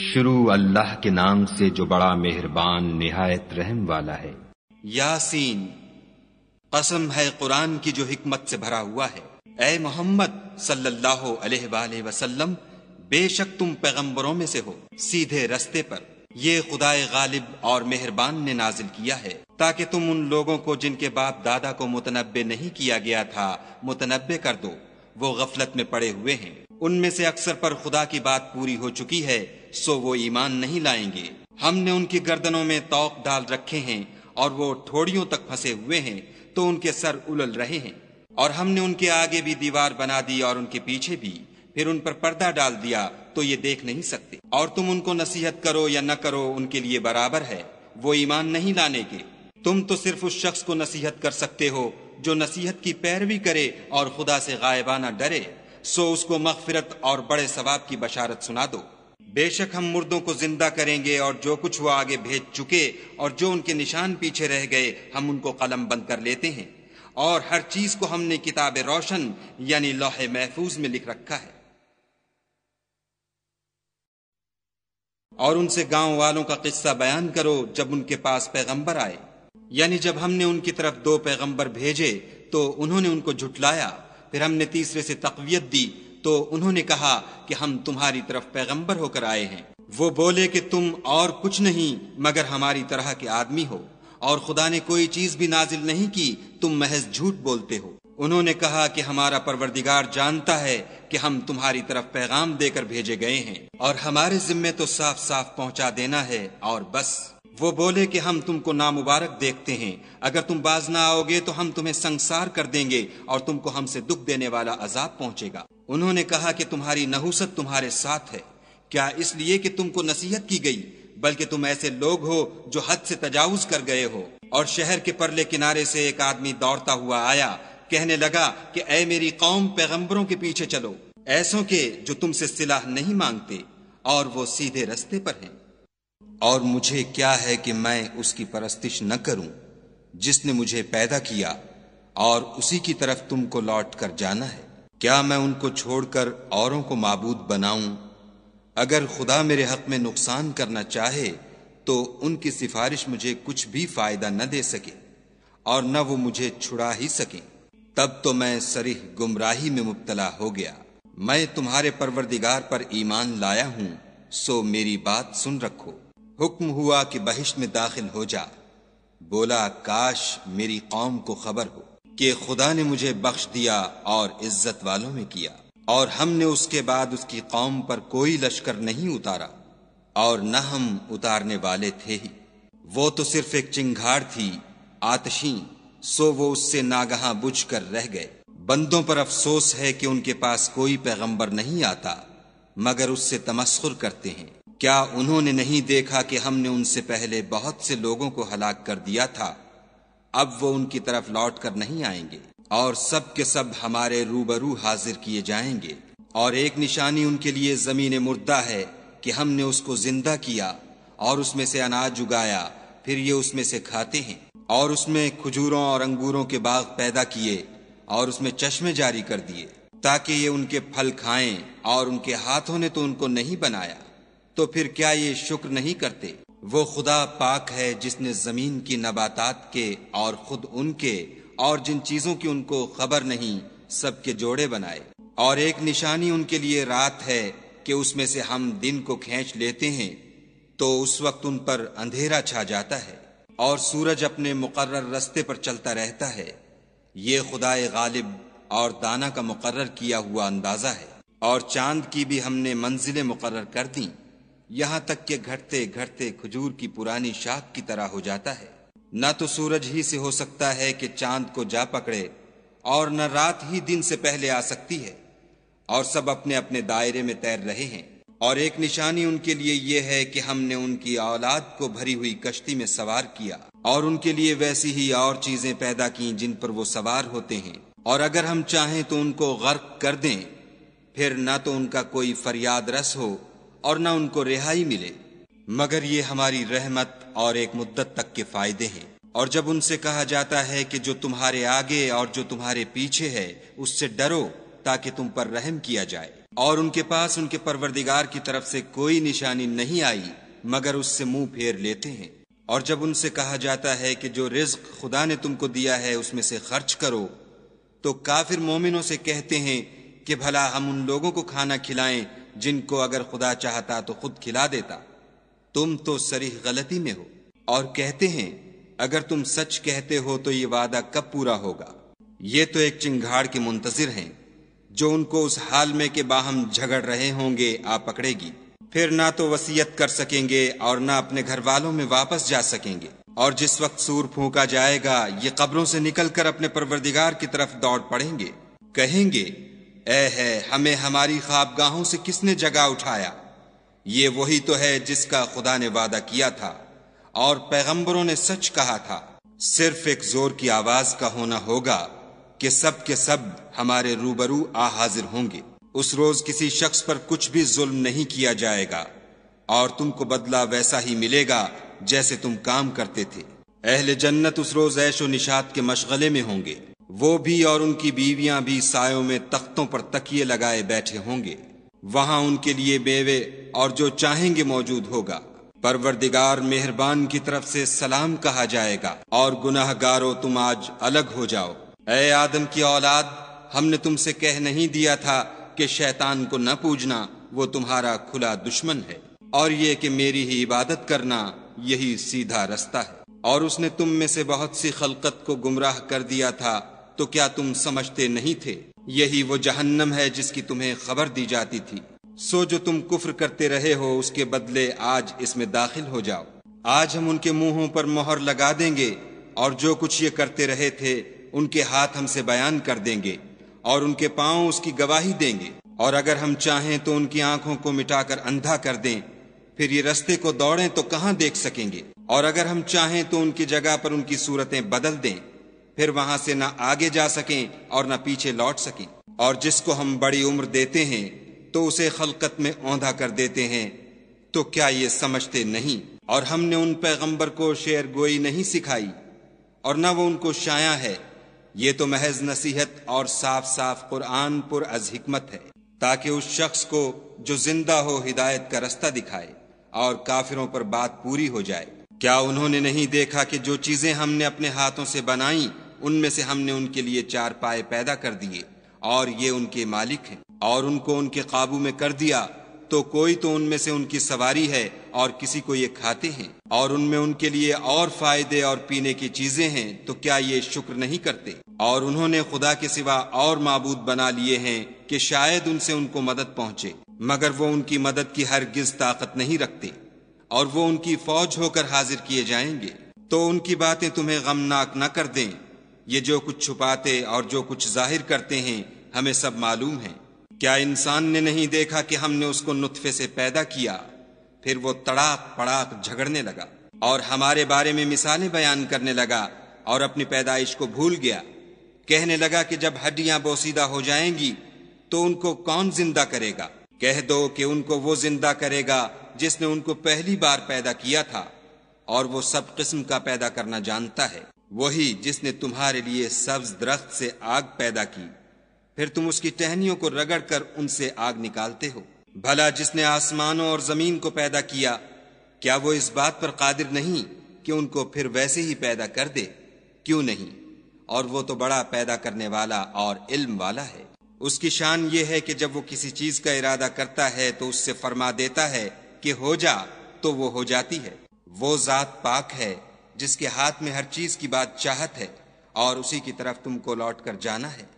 शुरू अल्लाह के नाम से जो बड़ा मेहरबान निहायत रहम वाला है यासीन कसम है कुरान की जो हिकमत से भरा हुआ है ए मोहम्मद सल्लल्लाहु अलैहि वसल्लम बेशक तुम पैगंबरों में से हो सीधे रस्ते पर ये खुदाए गालिब और मेहरबान ने नाजिल किया है ताकि तुम उन लोगों को जिनके बाप दादा को मुतनबे नहीं किया गया था मुतनबे कर दो वो गफलत में पड़े हुए हैं उनमें से अक्सर पर खुदा की बात पूरी हो चुकी है सो वो ईमान नहीं लाएंगे हमने उनकी गर्दनों में तोक डाल रखे हैं और वो ठोड़ियों तक फंसे हुए हैं तो उनके सर उलल रहे हैं और हमने उनके आगे भी दीवार बना दी और उनके पीछे भी फिर उन पर पर्दा डाल दिया तो ये देख नहीं सकते और तुम उनको नसीहत करो या न करो उनके लिए बराबर है वो ईमान नहीं लाने के तुम तो सिर्फ उस शख्स को नसीहत कर सकते हो जो नसीहत की पैरवी करे और खुदा से गायबाना डरे सो उसको मगफिरत और बड़े सवाब की बशारत सुना दो बेशक हम मुर्दों को जिंदा करेंगे और जो कुछ वो आगे भेज चुके और जो उनके निशान पीछे रह गए हम उनको कलम बंद कर लेते हैं और हर चीज को हमने किताब रोशन यानी लोहे महफूज में लिख रखा है और उनसे गांव वालों का किस्सा बयान करो जब उनके पास पैगंबर आए यानी जब हमने उनकी तरफ दो पैगंबर भेजे तो उन्होंने उनको झुटलाया फिर हमने तीसरे से तकवीत दी तो उन्होंने कहा कि हम तुम्हारी तरफ पैगंबर होकर आए हैं वो बोले कि तुम और कुछ नहीं मगर हमारी तरह के आदमी हो और खुदा ने कोई चीज भी नाजिल नहीं की तुम महज झूठ बोलते हो उन्होंने कहा कि हमारा परवरदिगार जानता है कि हम तुम्हारी तरफ पैगाम देकर भेजे गए हैं और हमारे जिम्मे तो साफ साफ पहुंचा देना है और बस वो बोले कि हम तुमको नामुबारक देखते हैं अगर तुम बाज ना आओगे तो हम तुम्हें संसार कर देंगे और तुमको हमसे दुख देने वाला अजाब पहुंचेगा उन्होंने कहा कि तुम्हारी नहुसत तुम्हारे साथ है क्या इसलिए कि तुमको नसीहत की गई बल्कि तुम ऐसे लोग हो जो हद से तजावज कर गए हो और शहर के परले किनारे से एक आदमी दौड़ता हुआ आया कहने लगा कि ए मेरी कौम पैगम्बरों के पीछे चलो ऐसों के जो तुमसे सिलाह नहीं मांगते और वो सीधे रस्ते पर हैं और मुझे क्या है कि मैं उसकी परस्तिश न करूं जिसने मुझे पैदा किया और उसी की तरफ तुमको लौट कर जाना है क्या मैं उनको छोड़कर औरों को मबूद बनाऊं अगर खुदा मेरे हक में नुकसान करना चाहे तो उनकी सिफारिश मुझे कुछ भी फायदा न दे सके और न वो मुझे छुड़ा ही सके तब तो मैं सरीह गुमराही में मुबतला हो गया मैं तुम्हारे परवरदिगार पर ईमान लाया हूं सो मेरी बात सुन रखो हुक्म हुआ कि बहिश्त में दाखिल हो जा बोला काश मेरी कौम को खबर हो कि खुदा ने मुझे बख्श दिया और इज्जत वालों में किया और हमने उसके बाद उसकी कौम पर कोई लश्कर नहीं उतारा और न हम उतारने वाले थे ही वो तो सिर्फ एक चिंगाड़ थी आतशी सो वो उससे नागहा बुझ कर रह गए बंदों पर अफसोस है कि उनके पास कोई पैगंबर नहीं आता मगर उससे तमस्खुर करते हैं क्या उन्होंने नहीं देखा कि हमने उनसे पहले बहुत से लोगों को हलाक कर दिया था अब वो उनकी तरफ लौट कर नहीं आएंगे और सब के सब हमारे रूबरू हाजिर किए जाएंगे और एक निशानी उनके लिए जमीन मुर्दा है कि हमने उसको जिंदा किया और उसमें से अनाज उगाया फिर ये उसमें से खाते हैं और उसमें खजूरों और अंगूरों के बाग पैदा किए और उसमें चश्मे जारी कर दिए ताकि ये उनके फल खाएं और उनके हाथों ने तो उनको नहीं बनाया तो फिर क्या ये शुक्र नहीं करते वो खुदा पाक है जिसने जमीन की नबातात के और खुद उनके और जिन चीजों की उनको खबर नहीं सबके जोड़े बनाए और एक निशानी उनके लिए रात है कि उसमें से हम दिन को खींच लेते हैं तो उस वक्त उन पर अंधेरा छा जाता है और सूरज अपने मुकर्र रस्ते पर चलता रहता है ये खुदाए गालिब और दाना का मुकर्र किया हुआ अंदाजा है और चांद की भी हमने मंजिलें मुकर्र कर दी यहाँ तक के घटते घटते खजूर की पुरानी शाख की तरह हो जाता है न तो सूरज ही से हो सकता है कि चांद को जा पकड़े और न रात ही दिन से पहले आ सकती है और सब अपने अपने दायरे में तैर रहे हैं और एक निशानी उनके लिए ये है कि हमने उनकी औलाद को भरी हुई कश्ती में सवार किया और उनके लिए वैसी ही और चीजें पैदा की जिन पर वो सवार होते हैं और अगर हम चाहें तो उनको गर्क कर दें फिर ना तो उनका कोई फरियाद रस हो और ना उनको रिहाई मिले मगर ये हमारी रहमत और एक मुद्दत तक के फायदे हैं और जब उनसे कहा जाता है कि जो तुम्हारे आगे और जो तुम्हारे पीछे है उससे डरो ताकि तुम पर रहम किया जाए और उनके पास उनके परवरदिगार की तरफ से कोई निशानी नहीं आई मगर उससे मुंह फेर लेते हैं और जब उनसे कहा जाता है कि जो रिज्क खुदा ने तुमको दिया है उसमें से खर्च करो तो काफिर मोमिनों से कहते हैं कि भला हम उन लोगों को खाना खिलाएं जिनको अगर खुदा चाहता तो खुद खिला देता तुम तो सरी गलती में हो और कहते हैं अगर तुम सच कहते हो तो ये वादा कब पूरा होगा ये तो एक चिंगाड़ के मुंतजर हैं जो उनको उस हाल में के बाहम झगड़ रहे होंगे आ पकड़ेगी फिर ना तो वसीयत कर सकेंगे और ना अपने घर वालों में वापस जा सकेंगे और जिस वक्त सूर फूका जाएगा ये कब्रों से निकलकर अपने परवरदिगार की तरफ दौड़ पड़ेंगे कहेंगे ए है हमें हमारी ख्वाबगाहों से किसने जगह उठाया ये वही तो है जिसका खुदा ने वादा किया था और पैगंबरों ने सच कहा था सिर्फ एक जोर की आवाज का होना होगा कि सब के सब हमारे रूबरू आ हाजिर होंगे उस रोज किसी शख्स पर कुछ भी जुल्म नहीं किया जाएगा और तुमको बदला वैसा ही मिलेगा जैसे तुम काम करते थे अहल जन्नत उस रोज ऐशो निषाद के मशगले में होंगे वो भी और उनकी बीवियां भी सायों में तख्तों पर तकिए लगाए बैठे होंगे वहां उनके लिए बेवे और जो चाहेंगे मौजूद होगा परवरदिगार मेहरबान की तरफ से सलाम कहा जाएगा और गुनाहगारों तुम आज अलग हो जाओ ए आदम की औलाद हमने तुमसे कह नहीं दिया था कि शैतान को न पूजना वो तुम्हारा खुला दुश्मन है और ये कि मेरी ही इबादत करना यही सीधा रास्ता है और उसने तुम में से बहुत सी खलकत को गुमराह कर दिया था तो क्या तुम समझते नहीं थे यही वो जहन्नम है जिसकी तुम्हें खबर दी जाती थी सो जो तुम कुफ्र करते रहे हो उसके बदले आज इसमें दाखिल हो जाओ आज हम उनके मुंहों पर मोहर लगा देंगे और जो कुछ ये करते रहे थे उनके हाथ हमसे बयान कर देंगे और उनके पांव उसकी गवाही देंगे और अगर हम चाहें तो उनकी आंखों को मिटाकर अंधा कर दें फिर ये रस्ते को दौड़ें तो कहाँ देख सकेंगे और अगर हम चाहें तो उनकी जगह पर उनकी सूरतें बदल दें फिर वहां से ना आगे जा सकें और न पीछे लौट सकें और जिसको हम बड़ी उम्र देते हैं तो उसे खलकत में औंधा कर देते हैं तो क्या ये समझते नहीं और हमने उन पैगंबर को शेर गोई नहीं सिखाई और न वो उनको शाया है ये तो महज नसीहत और साफ साफ कुरान पुर अज हिकमत है ताकि उस शख्स को जो जिंदा हो हिदायत का रास्ता दिखाए और काफिरों पर बात पूरी हो जाए क्या उन्होंने नहीं देखा कि जो चीजें हमने अपने हाथों से बनाई उनमें से हमने उनके लिए चार पाए पैदा कर दिए और ये उनके मालिक हैं और उनको उनके काबू में कर दिया तो कोई तो उनमें से उनकी सवारी है और किसी को ये खाते हैं और उनमें उनके लिए और फायदे और पीने की चीजें हैं तो क्या ये शुक्र नहीं करते और उन्होंने खुदा के सिवा और मबूद बना लिए हैं कि शायद उनसे उनको मदद पहुंचे मगर वो उनकी मदद की गिज ताकत नहीं रखते और वो उनकी फौज होकर हाजिर किए जाएंगे तो उनकी बातें तुम्हें गमनाक न कर दें ये जो कुछ छुपाते और जो कुछ जाहिर करते हैं हमें सब मालूम है क्या इंसान ने नहीं देखा कि हमने उसको नुतफे से पैदा किया फिर वो तड़ाक पड़ाक झगड़ने लगा और हमारे बारे में मिसालें बयान करने लगा और अपनी पैदाइश को भूल गया कहने लगा कि जब हड्डियां बोसीदा हो जाएंगी तो उनको कौन जिंदा करेगा कह दो कि उनको वो जिंदा करेगा जिसने उनको पहली बार पैदा किया था और वो सब किस्म का पैदा करना जानता है वही जिसने तुम्हारे लिए सब्ज दरख्त से आग पैदा की फिर तुम उसकी टहनियों को रगड़कर उनसे आग निकालते हो भला जिसने आसमानों और जमीन को पैदा किया क्या वो इस बात पर कादिर नहीं कि उनको फिर वैसे ही पैदा कर दे क्यों नहीं और वो तो बड़ा पैदा करने वाला और इल्म वाला है उसकी शान यह है कि जब वो किसी चीज का इरादा करता है तो उससे फरमा देता है कि हो जा तो वो हो जाती है वो जात पाक है जिसके हाथ में हर चीज की बात चाहत है और उसी की तरफ तुमको लौट कर जाना है